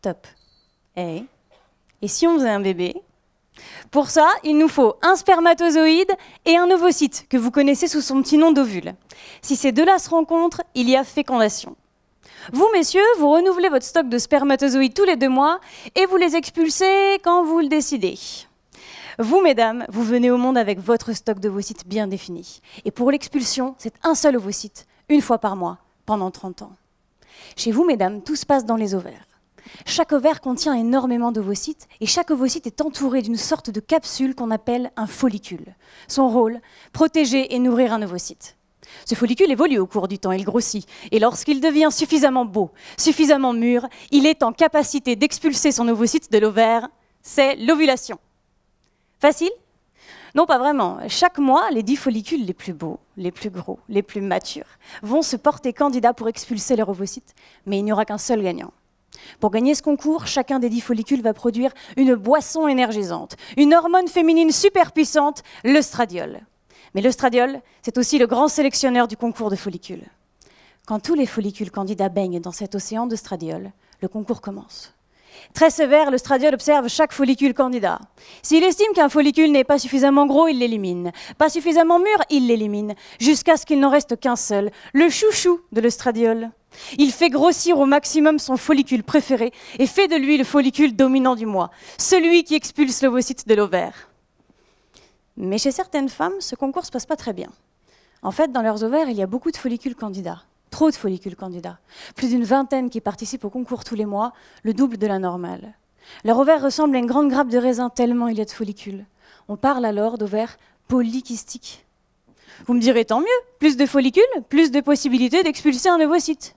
top. Et, eh? et si on faisait un bébé Pour ça, il nous faut un spermatozoïde et un ovocyte, que vous connaissez sous son petit nom d'ovule. Si ces deux-là se rencontrent, il y a fécondation. Vous, messieurs, vous renouvelez votre stock de spermatozoïdes tous les deux mois et vous les expulsez quand vous le décidez. Vous, mesdames, vous venez au monde avec votre stock d'ovocytes bien défini. Et pour l'expulsion, c'est un seul ovocyte, une fois par mois, pendant 30 ans. Chez vous, mesdames, tout se passe dans les ovaires. Chaque ovaire contient énormément d'ovocytes et chaque ovocyte est entouré d'une sorte de capsule qu'on appelle un follicule. Son rôle, protéger et nourrir un ovocyte. Ce follicule évolue au cours du temps, il grossit, et lorsqu'il devient suffisamment beau, suffisamment mûr, il est en capacité d'expulser son ovocyte de l'ovaire. C'est l'ovulation. Facile non, pas vraiment. Chaque mois, les dix follicules les plus beaux, les plus gros, les plus matures vont se porter candidats pour expulser leur ovocyte, mais il n'y aura qu'un seul gagnant. Pour gagner ce concours, chacun des dix follicules va produire une boisson énergisante, une hormone féminine super puissante, le Mais le c'est aussi le grand sélectionneur du concours de follicules. Quand tous les follicules candidats baignent dans cet océan de stradiol, le concours commence. Très sévère, le Stradiol observe chaque follicule candidat. S'il estime qu'un follicule n'est pas suffisamment gros, il l'élimine. Pas suffisamment mûr, il l'élimine. Jusqu'à ce qu'il n'en reste qu'un seul, le chouchou de le Il fait grossir au maximum son follicule préféré et fait de lui le follicule dominant du mois, celui qui expulse l'ovocyte de l'ovaire. Mais chez certaines femmes, ce concours ne se passe pas très bien. En fait, dans leurs ovaires, il y a beaucoup de follicules candidats trop de follicules candidats, plus d'une vingtaine qui participent au concours tous les mois, le double de la normale. Leur ovaire ressemble à une grande grappe de raisin tellement il y a de follicules. On parle alors d'ovaire polykystique. Vous me direz tant mieux, plus de follicules, plus de possibilités d'expulser un ovocyte.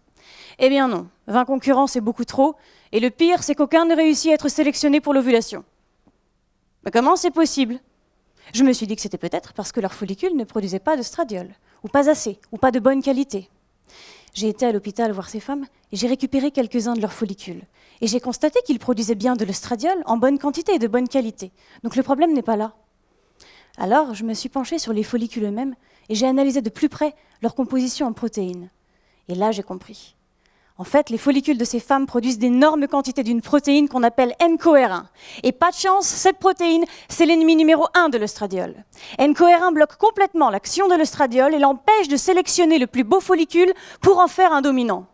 Eh bien non, 20 concurrents c'est beaucoup trop, et le pire c'est qu'aucun ne réussit à être sélectionné pour l'ovulation. Mais comment c'est possible Je me suis dit que c'était peut-être parce que leurs follicules ne produisaient pas de stradiol, ou pas assez, ou pas de bonne qualité. J'ai été à l'hôpital voir ces femmes et j'ai récupéré quelques-uns de leurs follicules. Et j'ai constaté qu'ils produisaient bien de l'estradiol en bonne quantité et de bonne qualité. Donc le problème n'est pas là. Alors, je me suis penchée sur les follicules eux-mêmes et j'ai analysé de plus près leur composition en protéines. Et là, j'ai compris. En fait, les follicules de ces femmes produisent d'énormes quantités d'une protéine qu'on appelle NCOR1. Et pas de chance, cette protéine, c'est l'ennemi numéro 1 de l'œstradiol. NCOR1 bloque complètement l'action de l'œstradiol et l'empêche de sélectionner le plus beau follicule pour en faire un dominant.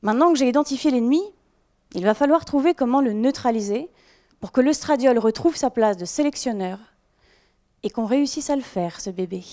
Maintenant que j'ai identifié l'ennemi, il va falloir trouver comment le neutraliser pour que l'œstradiol retrouve sa place de sélectionneur et qu'on réussisse à le faire, ce bébé.